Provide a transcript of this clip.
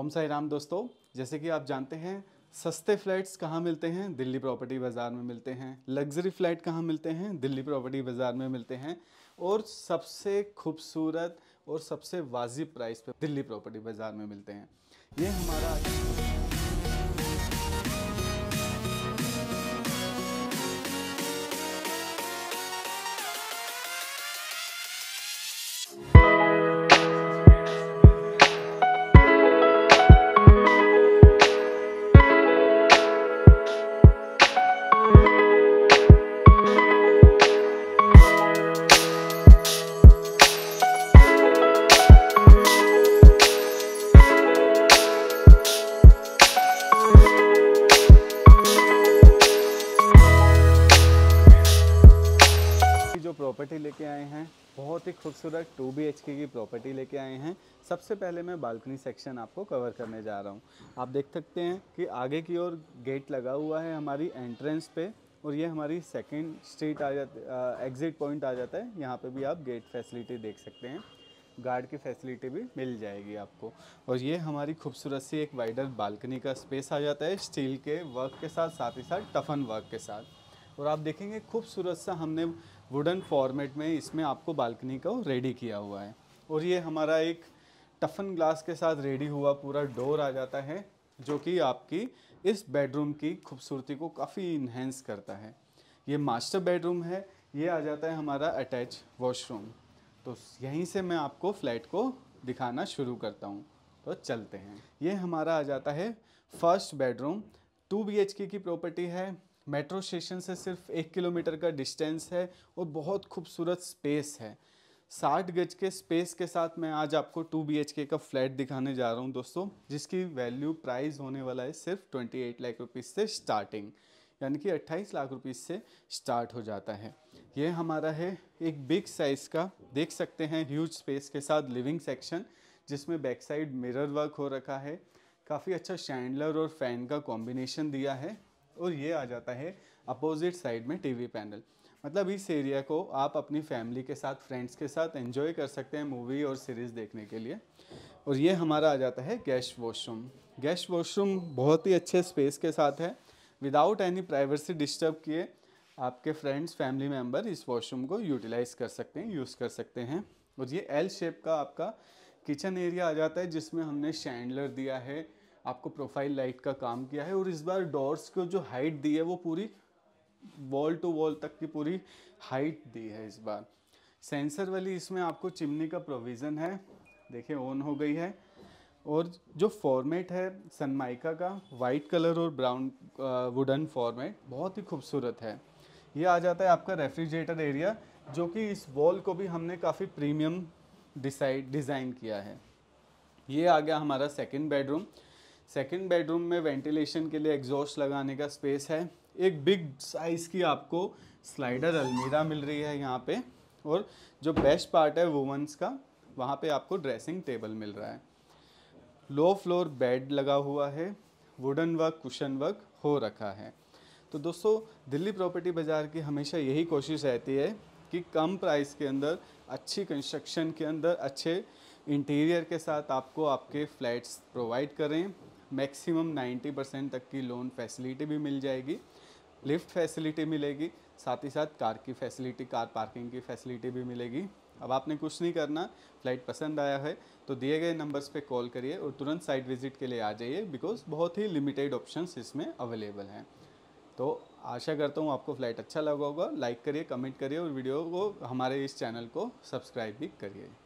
ओम साई राम दोस्तों जैसे कि आप जानते हैं सस्ते फ्लैट्स कहाँ मिलते हैं दिल्ली प्रॉपर्टी बाज़ार में मिलते हैं लग्जरी फ्लैट कहाँ मिलते हैं दिल्ली प्रॉपर्टी बाज़ार में मिलते हैं और सबसे खूबसूरत और सबसे वाजिब प्राइस पे दिल्ली प्रॉपर्टी बाज़ार में मिलते हैं ये हमारा प्रॉपर्टी लेके आए हैं बहुत ही खूबसूरत two B H K property लेके आए हैं सबसे पहले मैं बालकनी सेक्शन आपको कवर करने जा रहा हूँ आप देख सकते हैं कि आगे की ओर गेट लगा हुआ है हमारी एंट्रेंस पे और ये हमारी सेकेंड स्ट्रीट आ जाती एग्ज़िट पॉइंट आ जाता है यहाँ पे भी आप गेट फैसिलिटी देख सकते हैं गार्ड की फैसिलिटी भी मिल जाएगी आपको और ये हमारी खूबसूरत सी एक वाइडर बालकनी का स्पेस आ जाता है स्टील के वर्क के साथ साथ ही साथ टफन वर्क के साथ और आप देखेंगे खूबसूरत सा हमने वुडन फॉर्मेट में इसमें आपको बालकनी को रेडी किया हुआ है और ये हमारा एक टफन ग्लास के साथ रेडी हुआ पूरा डोर आ जाता है जो कि आपकी इस बेडरूम की खूबसूरती को काफ़ी इन्हेंस करता है ये मास्टर बेडरूम है ये आ जाता है हमारा अटैच वॉशरूम तो यहीं से मैं आपको फ्लैट को दिखाना शुरू करता हूँ तो चलते हैं ये हमारा आ जाता है फर्स्ट बेडरूम टू बी की प्रॉपर्टी है मेट्रो स्टेशन से सिर्फ एक किलोमीटर का डिस्टेंस है और बहुत खूबसूरत स्पेस है साठ गज के स्पेस के साथ मैं आज आपको टू बी का फ्लैट दिखाने जा रहा हूँ दोस्तों जिसकी वैल्यू प्राइस होने वाला है सिर्फ ट्वेंटी एट लाख रुपीज़ से स्टार्टिंग यानी कि अट्ठाईस लाख रुपीज़ से स्टार्ट हो जाता है ये हमारा है एक बिग साइज़ का देख सकते हैं ह्यूज स्पेस के साथ लिविंग सेक्शन जिसमें बैक साइड मिरर वर्क हो रखा है काफ़ी अच्छा शैंडलर और फैन का कॉम्बिनेशन दिया है और ये आ जाता है अपोजिट साइड में टीवी पैनल मतलब इस एरिया को आप अपनी फैमिली के साथ फ्रेंड्स के साथ एंजॉय कर सकते हैं मूवी और सीरीज़ देखने के लिए और ये हमारा आ जाता है गेस्ट वॉशरूम गेस्ट वॉशरूम बहुत ही अच्छे स्पेस के साथ है विदाउट एनी प्राइवेसी डिस्टर्ब किए आपके फ्रेंड्स फैमिली मेम्बर इस वॉशरूम को यूटिलाइज़ कर सकते हैं यूज़ कर सकते हैं और ये एल शेप का आपका किचन एरिया आ जाता है जिसमें हमने शैंडलर दिया है आपको प्रोफाइल लाइट का काम किया है और इस बार डोर्स को जो हाइट दी है वो पूरी वॉल टू वॉल तक की पूरी हाइट दी है इस बार सेंसर वाली इसमें आपको चिमनी का प्रोविज़न है देखिए ऑन हो गई है और जो फॉर्मेट है सनमाइका का वाइट कलर और ब्राउन वुडन फॉर्मेट बहुत ही खूबसूरत है ये आ जाता है आपका रेफ्रिजरेटर एरिया जो कि इस वॉल को भी हमने काफ़ी प्रीमियम डिसाइड डिज़ाइन किया है ये आ गया हमारा सेकेंड बेडरूम सेकेंड बेडरूम में वेंटिलेशन के लिए एग्जॉस्ट लगाने का स्पेस है एक बिग साइज़ की आपको स्लाइडर अलमीरा मिल रही है यहाँ पे और जो बेस्ट पार्ट है वुमेंस का वहाँ पे आपको ड्रेसिंग टेबल मिल रहा है लो फ्लोर बेड लगा हुआ है वुडन वर्क कुशन वर्क हो रखा है तो दोस्तों दिल्ली प्रॉपर्टी बाज़ार की हमेशा यही कोशिश रहती है कि कम प्राइस के अंदर अच्छी कंस्ट्रक्शन के अंदर अच्छे इंटीरियर के साथ आपको आपके फ्लैट्स प्रोवाइड करें मैक्सिमम 90 परसेंट तक की लोन फैसिलिटी भी मिल जाएगी लिफ्ट फैसिलिटी मिलेगी साथ ही साथ कार की फैसिलिटी कार पार्किंग की फैसिलिटी भी मिलेगी अब आपने कुछ नहीं करना फ्लाइट पसंद आया है तो दिए गए नंबर्स पे कॉल करिए और तुरंत साइट विजिट के लिए आ जाइए बिकॉज बहुत ही लिमिटेड ऑप्शंस इसमें अवेलेबल हैं तो आशा करता हूँ आपको फ़्लाइट अच्छा लगा होगा लाइक करिए कमेंट करिए और वीडियो को हमारे इस चैनल को सब्सक्राइब भी करिए